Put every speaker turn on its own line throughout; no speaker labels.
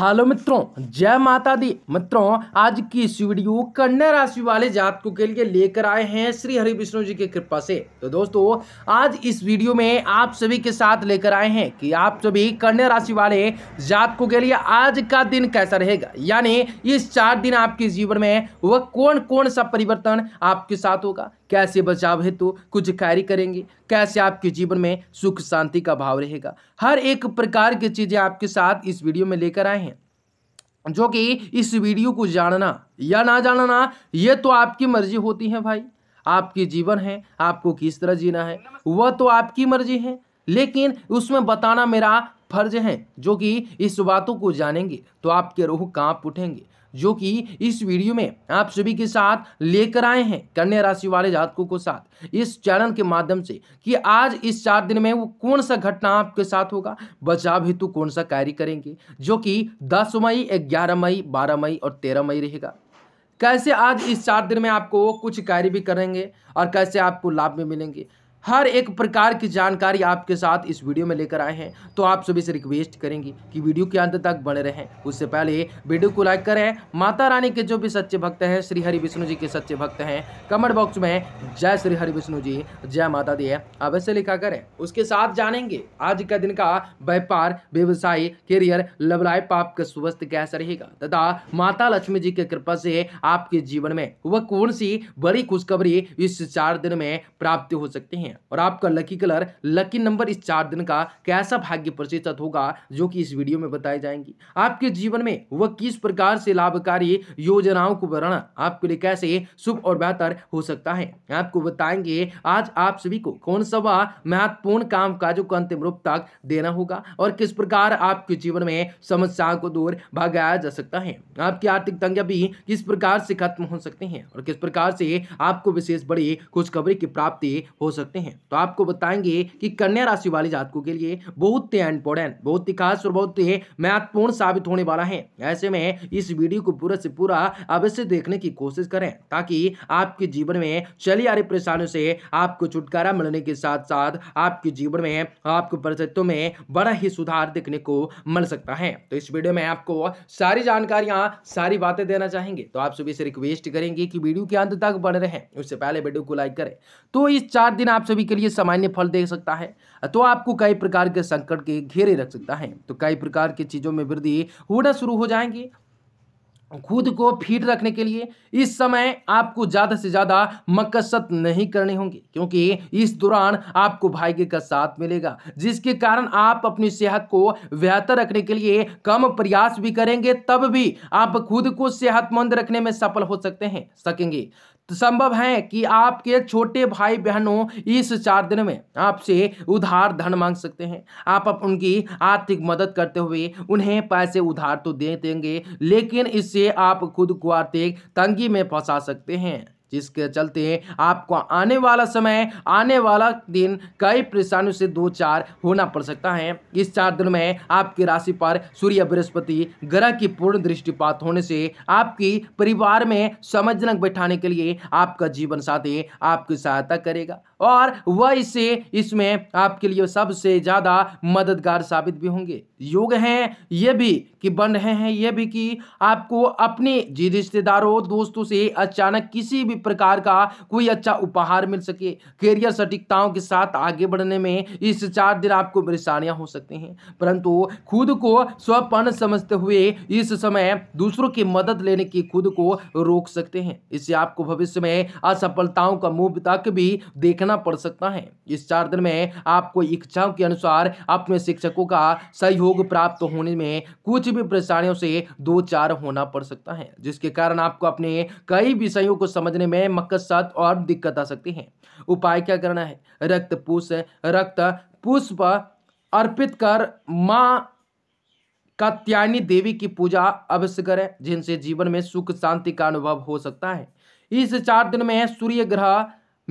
hello मित्रों जय माता दी मित्रों आज की इस वीडियो कन्या राशि वाले जातकों के लिए लेकर आए हैं श्री हरि विष्णु जी की कृपा से तो दोस्तों आज इस वीडियो में आप सभी के साथ लेकर आए हैं कि आप सभी कन्या राशि वाले जातकों के लिए आज का दिन कैसा रहेगा यानी इस चार दिन आपके जीवन में वह कौन कौन सा परिवर्तन आपके साथ होगा कैसे बचाव हेतु कुछ कार्य करेंगे कैसे आपके जीवन में सुख शांति का भाव रहेगा हर एक प्रकार की चीज़ें आपके साथ इस वीडियो में लेकर आए हैं जो कि इस वीडियो को जानना या ना जानना ये तो आपकी मर्जी होती है भाई आपकी जीवन है आपको किस तरह जीना है वह तो आपकी मर्जी है लेकिन उसमें बताना मेरा फर्ज है जो कि इस बातों को जानेंगे तो आपके रूह कांप उठेंगे जो कि इस वीडियो में आप सभी के साथ लेकर आए हैं कन्या राशि वाले जातकों को साथ इस चैनल के माध्यम से कि आज इस चार दिन में वो कौन सा घटना आपके साथ होगा बचाव हेतु तो कौन सा कार्य करेंगे जो कि 10 मई 11 मई 12 मई और 13 मई रहेगा कैसे आज इस चार दिन में आपको कुछ कार्य भी करेंगे और कैसे आपको लाभ भी मिलेंगे हर एक प्रकार की जानकारी आपके साथ इस वीडियो में लेकर आए हैं तो आप सभी से रिक्वेस्ट करेंगे कि वीडियो के अंत तक बने रहें उससे पहले वीडियो को लाइक करें माता रानी के जो भी सच्चे भक्त हैं श्री हरि विष्णु जी के सच्चे भक्त हैं कमेंट बॉक्स में जय श्री हरि विष्णु जी जय माता दी अवश्य लिखा करें उसके साथ जानेंगे आज का दिन का व्यापार व्यवसाय करियर लव लाइफ आपका स्वस्थ कैसा रहेगा तथा माता लक्ष्मी जी की कृपा से आपके जीवन में वह कौन सी बड़ी खुशखबरी इस चार दिन में प्राप्त हो सकती है हैं और आपका लकी कलर लकी नंबर इस चार दिन का कैसा भाग्य प्रतिशत होगा जो कि इस वीडियो में बताई जाएंगी आपके जीवन में वह किस प्रकार से लाभकारी योजनाओं को बढ़ाना आपके लिए कैसे शुभ और बेहतर हो सकता है आपको बताएंगे आज आप सभी को कौन सा वह महत्वपूर्ण काम काजों को अंतिम रूप तक देना होगा और किस प्रकार आपके जीवन में समस्याओं को दूर भगाया जा सकता है आपकी आर्थिक तंगिया भी किस प्रकार से खत्म हो सकते हैं और किस प्रकार से आपको विशेष बड़ी खुशखबरी की प्राप्ति हो सकते हैं हैं तो आपको बताएंगे कि कन्या राशि वाले जातकों के लिए बहुत ही इंपॉर्टेंट बहुत ही खास और बहुत ही महत्वपूर्ण साबित होने वाला है ऐसे में इस वीडियो को पूरा से पूरा अवश्य देखने की कोशिश करें ताकि आपके जीवन में चली आ रही परेशानियों से आपको छुटकारा मिलने के साथ साथ आपके जीवन में आपके परिस्थितियों में बड़ा ही सुधार देखने को मिल सकता है तो इस वीडियो में आपको सारी जानकारियां सारी बातें देना चाहेंगे तो आप सभी से रिक्वेस्ट करेंगे कि वीडियो के अंत तक बढ़ रहे हैं उससे पहले वीडियो को लाइक करें तो इस चार दिन आप सभी के लिए सामान्य फल दे सकता है तो आपको कई प्रकार के संकट के घेरे रख सकता है तो कई प्रकार की चीज़ों में वृद्धि होना शुरू हो जाएंगे खुद को फिट रखने के लिए इस समय आपको ज़्यादा से ज़्यादा मकसद नहीं करने होंगे क्योंकि इस दौरान आपको भाग्य का साथ मिलेगा जिसके कारण आप अपनी सेहत को बेहतर रखने के लिए कम प्रयास भी करेंगे तब भी आप खुद को सेहतमंद रखने में सफल हो सकते हैं सकेंगे संभव है कि आपके छोटे भाई बहनों इस चार दिन में आपसे उधार धन मांग सकते हैं आप उनकी आर्थिक मदद करते हुए उन्हें पैसे उधार तो दे देंगे लेकिन इससे आप खुद को आर्थिक तंगी में फंसा सकते हैं जिसके चलते आपको आने वाला समय आने वाला दिन कई परेशानियों से दो चार होना पड़ सकता है इस चार दिन में आपकी राशि पर सूर्य बृहस्पति ग्रह की पूर्ण दृष्टिपात होने से आपकी परिवार में समझनक बैठाने के लिए आपका जीवन साथी आपकी सहायता करेगा और वह इसे इसमें आपके लिए सबसे ज़्यादा मददगार साबित भी होंगे योग हैं ये भी कि बन रहे हैं ये भी कि आपको अपने जी रिश्तेदारों दोस्तों से अचानक किसी भी प्रकार का कोई अच्छा उपहार मिल सके कैरियर सटीकताओं के साथ आगे बढ़ने में इस चार दिन आपको परेशानियां हो सकती हैं परंतु खुद को स्वपन समझते हुए इस समय दूसरों की मदद लेने की खुद को रोक सकते हैं इससे आपको भविष्य में असफलताओं का मुंह तक भी देखना पड़ सकता है इस चार दिन में आपको इच्छाओं के अनुसार अपने शिक्षकों का सहयोग प्राप्त होने में कुछ भी परेशानियों से दो चार होना पड़ सकता है जिसके कारण आपको अपने कई विषयों को समझने में मकसद और दिक्कत आ सकती है उपाय क्या करना है रक्त पुष रक्त पुष्प अर्पित कर माँ कात्यायनी देवी की पूजा अवश्य करें जिनसे जीवन में सुख शांति का अनुभव हो सकता है इस चार दिन में सूर्य ग्रह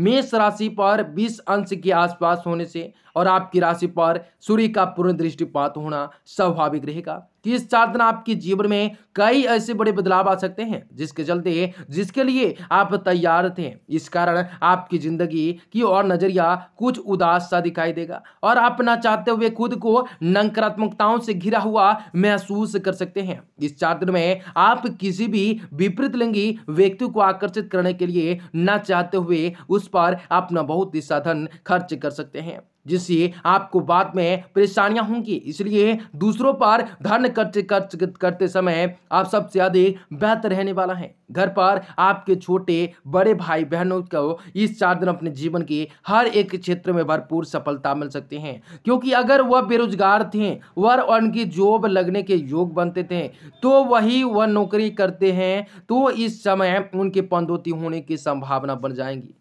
मेष राशि पर 20 अंश के आसपास होने से और आपकी राशि पर सूर्य का पूर्ण दृष्टिपात होना स्वाभाविक रहेगा तीस चार दिन आपके जीवन में कई ऐसे बड़े बदलाव आ सकते हैं जिसके चलते जिसके लिए आप तैयार थे इस कारण आपकी जिंदगी की और नजरिया कुछ उदास सा दिखाई देगा और आप ना चाहते हुए खुद को नकारात्मकताओं से घिरा हुआ महसूस कर सकते हैं इस चार दिन में आप किसी भी विपरीत लिंगी व्यक्ति को आकर्षित करने के लिए ना चाहते हुए उस पर अपना बहुत ही साधन खर्च कर सकते हैं जिससे आपको बाद में परेशानियां होंगी इसलिए दूसरों पर धन खर्च खर्च करते समय आप सबसे अधिक बेहतर रहने वाला है घर पर आपके छोटे बड़े भाई बहनों को इस चार दिन अपने जीवन के हर एक क्षेत्र में भरपूर सफलता मिल सकते हैं क्योंकि अगर वह बेरोजगार थे वह उनकी जॉब लगने के योग बनते थे तो वही वह नौकरी करते हैं तो इस समय उनके पंदोती होने की संभावना बन जाएंगी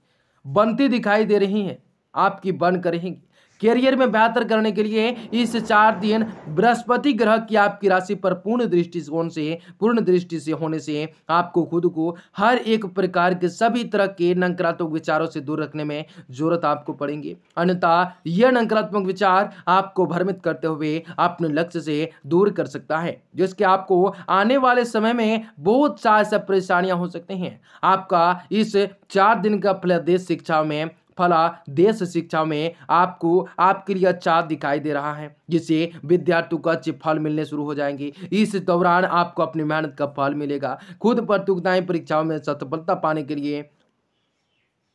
बनती दिखाई दे रही है आपकी बन करेंगी करियर में बेहतर करने के लिए इस चार दिन बृहस्पति ग्रह की आपकी राशि पर पूर्ण दृष्टि से पूर्ण दृष्टि से होने से आपको खुद को हर एक प्रकार के सभी तरह के नकारात्मक विचारों से दूर रखने में जरूरत आपको पड़ेंगे अन्यथा यह नकारात्मक विचार आपको भ्रमित करते हुए अपने लक्ष्य से दूर कर सकता है जिसके आपको आने वाले समय में बहुत सारी परेशानियां हो सकती हैं आपका इस चार दिन का फलादेश शिक्षा में फला देश शिक्षा में आपको आपके लिए अच्छा दिखाई दे रहा है जिससे विद्यार्थियों को अच्छे फल मिलने शुरू हो जाएंगे इस दौरान आपको अपनी मेहनत का फल मिलेगा खुद प्रतियोगिताएं परीक्षाओं में सफलता पाने के लिए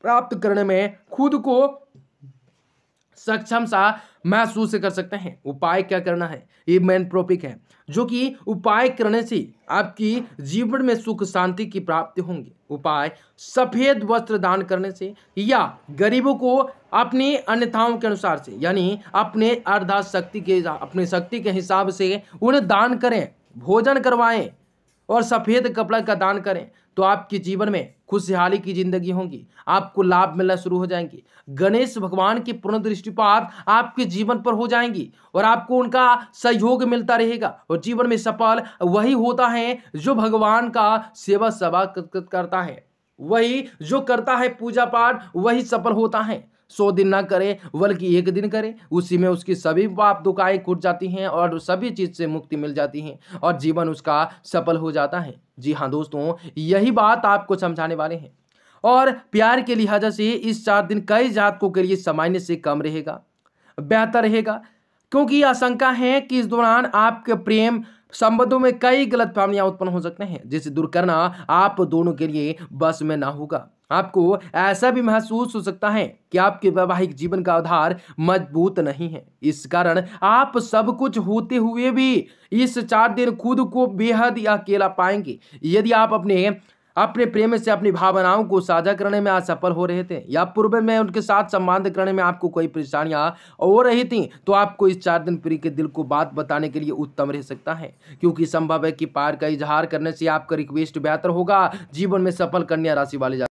प्राप्त करने में खुद को सक्षम सा महसूस कर सकते हैं उपाय क्या करना है ये मेन टॉपिक है जो कि उपाय करने से आपकी जीवन में सुख शांति की प्राप्ति होंगी उपाय सफ़ेद वस्त्र दान करने से या गरीबों को अपनी अन्यथाओं के अनुसार से यानी अपने अर्धा शक्ति के अपने शक्ति के हिसाब से उन्हें दान करें भोजन करवाएं और सफ़ेद कपड़ा का दान करें तो आपके जीवन में खुशहाली की जिंदगी होगी आपको लाभ मिलना शुरू हो जाएंगे गणेश भगवान की पूर्ण दृष्टिपात आपके जीवन पर हो जाएंगी और आपको उनका सहयोग मिलता रहेगा और जीवन में सफल वही होता है जो भगवान का सेवा सभा करता है वही जो करता है पूजा पाठ वही सफल होता है सौ दिन ना करे बल्कि एक दिन करे उसी में उसकी सभी पाप दुकाएँ खुट जाती हैं और सभी चीज़ से मुक्ति मिल जाती है और जीवन उसका सफल हो जाता है जी हाँ दोस्तों यही बात आपको समझाने वाले हैं और प्यार के लिहाजा से इस चार दिन कई जातकों के लिए सामान्य से कम रहेगा बेहतर रहेगा क्योंकि आशंका है कि इस दौरान आपके प्रेम संबंधों में कई गलत फहमियां उत्पन्न हो सकते हैं जिसे दूर करना आप दोनों के लिए बस में ना होगा आपको ऐसा भी महसूस हो सकता है कि आपके वैवाहिक जीवन का आधार मजबूत नहीं है इस कारण आप सब कुछ होते हुए भी इस चार दिन खुद को बेहद अकेला पाएंगे यदि आप अपने अपने प्रेम से अपनी भावनाओं को साझा करने में असफल हो रहे थे या पूर्व में उनके साथ संबंध करने में आपको कोई परेशानियां हो रही थी तो आपको इस चार दिन प्रिय के दिल को बात बताने के लिए उत्तम रह सकता है क्योंकि संभव है कि पार का इजहार करने से आपका रिक्वेस्ट बेहतर होगा जीवन में सफल कन्या राशि वाले